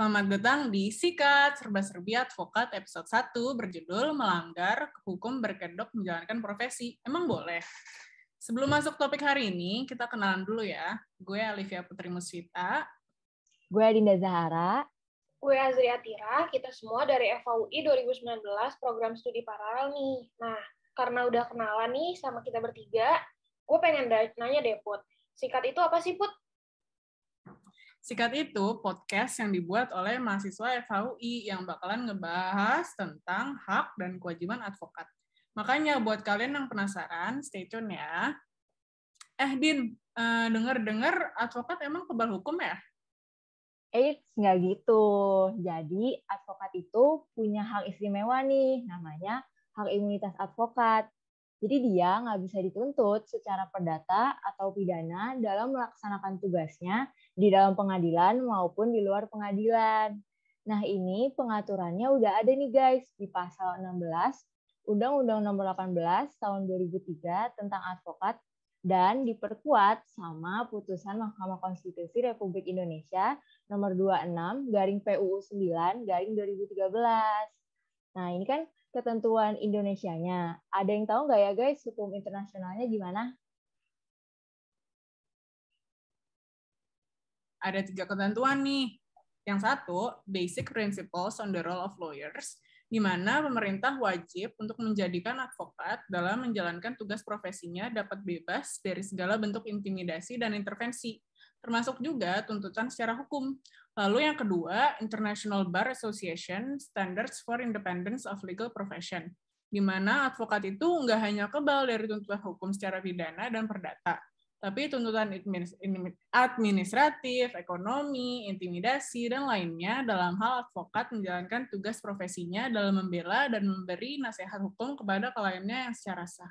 Selamat datang di Sikat Serba Serbi Advokat episode 1 berjudul Melanggar Hukum Berkedok Menjalankan Profesi. Emang boleh? Sebelum masuk topik hari ini, kita kenalan dulu ya. Gue Olivia Putri Musfita, Gue Adinda Zahara. Gue Azri Atira. Kita semua dari FAUI 2019 program studi paralel nih. Nah, karena udah kenalan nih sama kita bertiga, gue pengen nanya deh, Put. Sikat itu apa sih, Put? Sikat itu podcast yang dibuat oleh mahasiswa FHUI yang bakalan ngebahas tentang hak dan kewajiban advokat. Makanya buat kalian yang penasaran, stay tune ya. Eh, Din, uh, eh, denger-dengar advokat emang kebal hukum ya? Eits, eh, nggak gitu. Jadi, advokat itu punya hak istimewa nih, namanya hak imunitas advokat. Jadi dia nggak bisa dituntut secara perdata atau pidana dalam melaksanakan tugasnya di dalam pengadilan maupun di luar pengadilan. Nah ini pengaturannya udah ada nih guys di pasal 16 Undang-Undang nomor 18 tahun 2003 tentang advokat dan diperkuat sama putusan Mahkamah Konstitusi Republik Indonesia nomor 26 garing PUU 9 garing 2013. Nah, ini kan ketentuan Indonesianya. Ada yang tahu nggak ya guys hukum internasionalnya gimana? Ada tiga ketentuan nih. Yang satu, Basic Principles on the Role of Lawyers, di mana pemerintah wajib untuk menjadikan advokat dalam menjalankan tugas profesinya dapat bebas dari segala bentuk intimidasi dan intervensi termasuk juga tuntutan secara hukum. Lalu yang kedua, International Bar Association Standards for Independence of Legal Profession, di mana advokat itu nggak hanya kebal dari tuntutan hukum secara pidana dan perdata, tapi tuntutan administratif, ekonomi, intimidasi, dan lainnya dalam hal advokat menjalankan tugas profesinya dalam membela dan memberi nasihat hukum kepada kliennya yang secara sah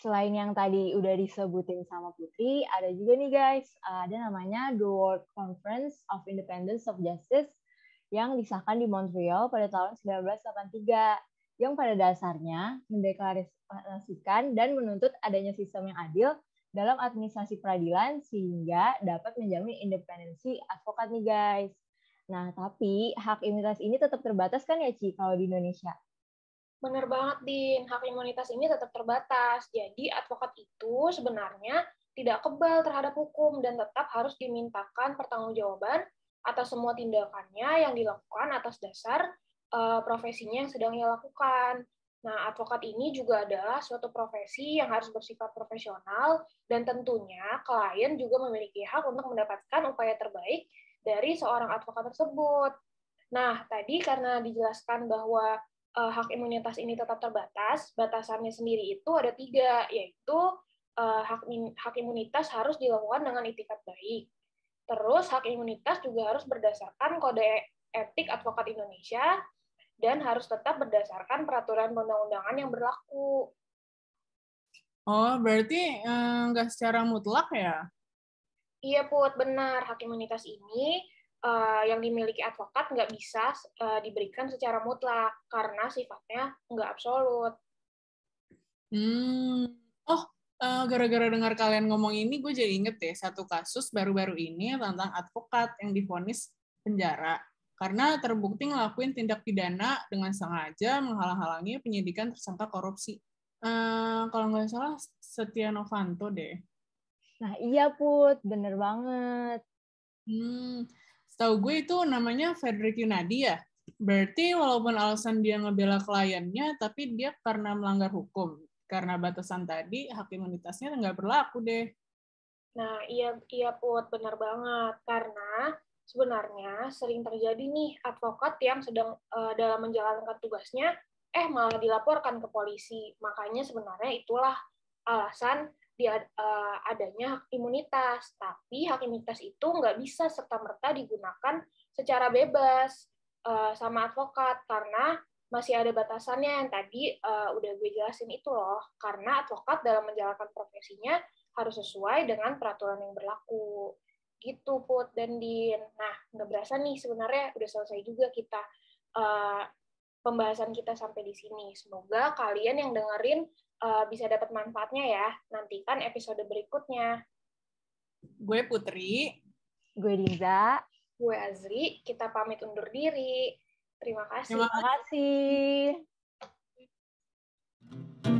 selain yang tadi udah disebutin sama Putri, ada juga nih guys, ada namanya The World Conference of Independence of Justice yang disahkan di Montreal pada tahun 1983 yang pada dasarnya mendeklarasikan dan menuntut adanya sistem yang adil dalam administrasi peradilan sehingga dapat menjamin independensi advokat nih guys. Nah, tapi hak imunitas ini tetap terbatas kan ya Ci kalau di Indonesia? Benar banget, Din. Hak imunitas ini tetap terbatas. Jadi, advokat itu sebenarnya tidak kebal terhadap hukum dan tetap harus dimintakan pertanggungjawaban atas semua tindakannya yang dilakukan atas dasar uh, profesinya yang sedang ia lakukan. Nah, advokat ini juga adalah suatu profesi yang harus bersifat profesional dan tentunya klien juga memiliki hak untuk mendapatkan upaya terbaik dari seorang advokat tersebut. Nah, tadi karena dijelaskan bahwa uh, hak imunitas ini tetap terbatas, batasannya sendiri itu ada tiga, yaitu uh, hak, hak imunitas harus dilakukan dengan itikat baik. Terus hak imunitas juga harus berdasarkan kode etik advokat Indonesia dan harus tetap berdasarkan peraturan undang undangan yang berlaku. Oh, berarti eh, nggak eh, secara mutlak ya? Iya, Put. Benar. Hak imunitas ini uh, yang dimiliki advokat nggak bisa uh, diberikan secara mutlak karena sifatnya nggak absolut. Hmm. Oh, eh, gara-gara dengar kalian ngomong ini, gue jadi inget deh satu kasus baru-baru ini tentang advokat yang difonis penjara karena terbukti ngelakuin tindak pidana dengan sengaja menghalang-halangi penyidikan tersangka korupsi. Uh, kalau nggak salah Setia Novanto deh. Nah iya Put, bener banget. Hmm, Tahu gue itu namanya Frederick Yunadi ya. Berarti walaupun alasan dia ngebela kliennya, tapi dia karena melanggar hukum. Karena batasan tadi, hak imunitasnya nggak berlaku deh. Nah, iya, iya buat benar banget. Karena sebenarnya sering terjadi nih advokat yang sedang uh, dalam menjalankan tugasnya, eh malah dilaporkan ke polisi. Makanya sebenarnya itulah alasan uh, adanya hak imunitas, tapi hak imunitas itu nggak bisa serta merta digunakan secara bebas uh, sama advokat karena masih ada batasannya yang tadi uh, udah gue jelasin itu loh. Karena advokat dalam menjalankan profesinya harus sesuai dengan peraturan yang berlaku. Gitu Put dan Din. Nah, nggak berasa nih sebenarnya udah selesai juga kita uh, pembahasan kita sampai di sini. Semoga kalian yang dengerin uh, bisa dapat manfaatnya ya. Nantikan episode berikutnya. Gue Putri. Gue Dinza. Gue Azri. Kita pamit undur diri. Terima kasih. Terima kasih. Terima kasih.